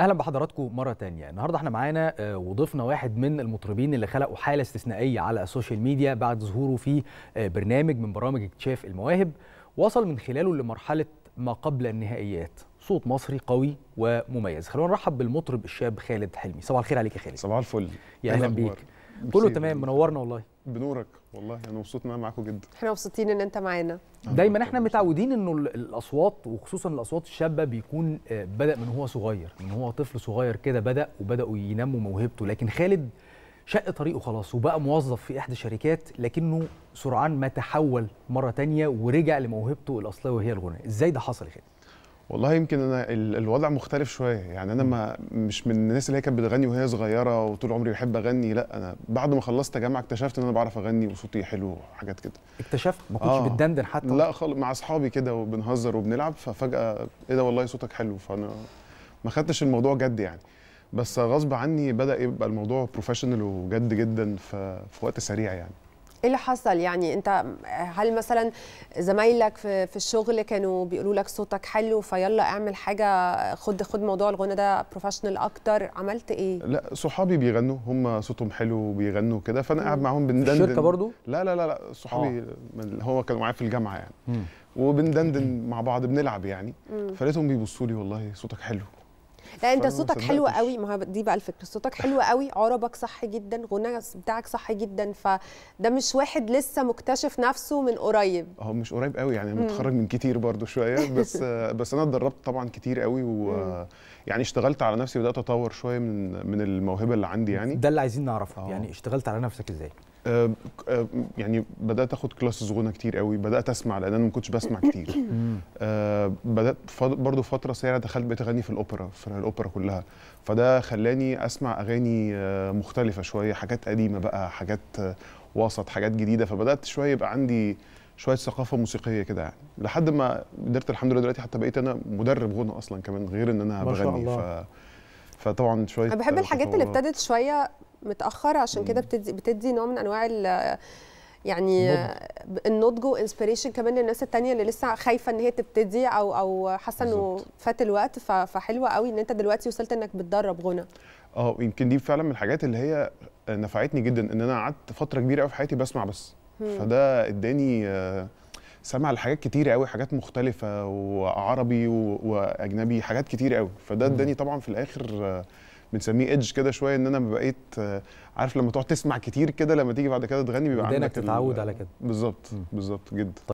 اهلا بحضراتكم مره تانية النهارده احنا معانا آه، وضيفنا واحد من المطربين اللي خلقوا حاله استثنائيه على السوشيال ميديا بعد ظهوره في آه، برنامج من برامج اكتشاف المواهب وصل من خلاله لمرحله ما قبل النهائيات صوت مصري قوي ومميز خلونا نرحب بالمطرب الشاب خالد حلمي صباح الخير عليك يا خالد صباح الفل يا اهلا إيه بيك كله تمام منورنا والله بنورك والله انا مبسوط ان انا معاكم جدا احنا مبسوطين ان انت معانا دايما احنا متعودين انه الاصوات وخصوصا الاصوات الشابه بيكون آه، بدا من هو صغير من هو طفل صغير كده بدا وبداوا ينموا موهبته لكن خالد شق طريقه خلاص وبقى موظف في احدى الشركات لكنه سرعان ما تحول مره تانية ورجع لموهبته الاصليه وهي الغناء ازاي ده حصل يا خالد والله يمكن انا الوضع مختلف شويه يعني انا ما مش من الناس اللي هي كانت بتغني وهي صغيره وطول عمري بحب اغني لا انا بعد ما خلصت جامعه اكتشفت ان انا بعرف اغني وصوتي حلو وحاجات كده اكتشفت ما كنتش آه. بتدندن حتى لا خالص مع اصحابي كده وبنهزر وبنلعب ففجاه ايه ده والله صوتك حلو فانا ما خدتش الموضوع جد يعني بس غصب عني بدا يبقى الموضوع بروفيشنال وجد جدا في وقت سريع يعني اللي حصل يعني انت هل مثلا زمايلك في, في الشغل كانوا بيقولوا لك صوتك حلو فيلا اعمل حاجه خد خد موضوع الغنى ده بروفيشنال اكتر عملت ايه لا صحابي بيغنوا هم صوتهم حلو وبيغنوا كده فانا قاعد معاهم بندندن الشركه برضو لا لا لا, لا صحابي آه. هو كانوا معايا في الجامعه يعني مم. وبندندن مع بعض بنلعب يعني فلقيتهم بيبصوا لي والله صوتك حلو لا انت صوتك حلو قوي ما دي بقى الفكره صوتك حلو قوي عربك صح جدا غناك بتاعك صح جدا فده مش واحد لسه مكتشف نفسه من قريب هو مش قريب قوي يعني متخرج من كتير برضو شويه بس بس انا اتدربت طبعا كتير قوي ويعني اشتغلت على نفسي بدات اطور شويه من من الموهبه اللي عندي يعني ده اللي عايزين نعرفه آه. يعني اشتغلت على نفسك ازاي آه، آه، يعني بدات اخد كلاسز غنى كتير قوي بدات اسمع لان انا ما كنتش بسمع كتير آه، بدات برضو فتره سريعه دخلت بقيت اغني في الاوبرا في الاوبرا كلها فده خلاني اسمع اغاني مختلفه شويه حاجات قديمه بقى حاجات وسط حاجات جديده فبدات شويه يبقى عندي شويه ثقافه موسيقيه كده يعني لحد ما قدرت الحمد لله دلوقتي حتى بقيت انا مدرب غنى اصلا كمان غير ان انا بغني ف... فطبعا شويه انا بحب الحاجات اللي ابتدت شويه متاخر عشان كده بتدي بتدي نوع من انواع يعني النضج وانسبيريشن كمان للناس التانية اللي لسه خايفه ان هي تبتدي او او حاسه انه فات الوقت فحلوه قوي ان انت دلوقتي وصلت انك بتدرب غنى اه يمكن دي فعلا من الحاجات اللي هي نفعتني جدا ان انا قعدت فتره كبيره قوي في حياتي بسمع بس هم. فده اداني آه، سمع لحاجات كتير قوي حاجات مختلفه وعربي واجنبي حاجات كتير قوي فده اداني طبعا في الاخر آه، بنسميه ايدج كده شويه ان انا بقيت آه، عارف لما تقعد تسمع كتير كده لما تيجي بعد كده تغني بيبقى عندك تتعود على كده بالظبط بالظبط جدا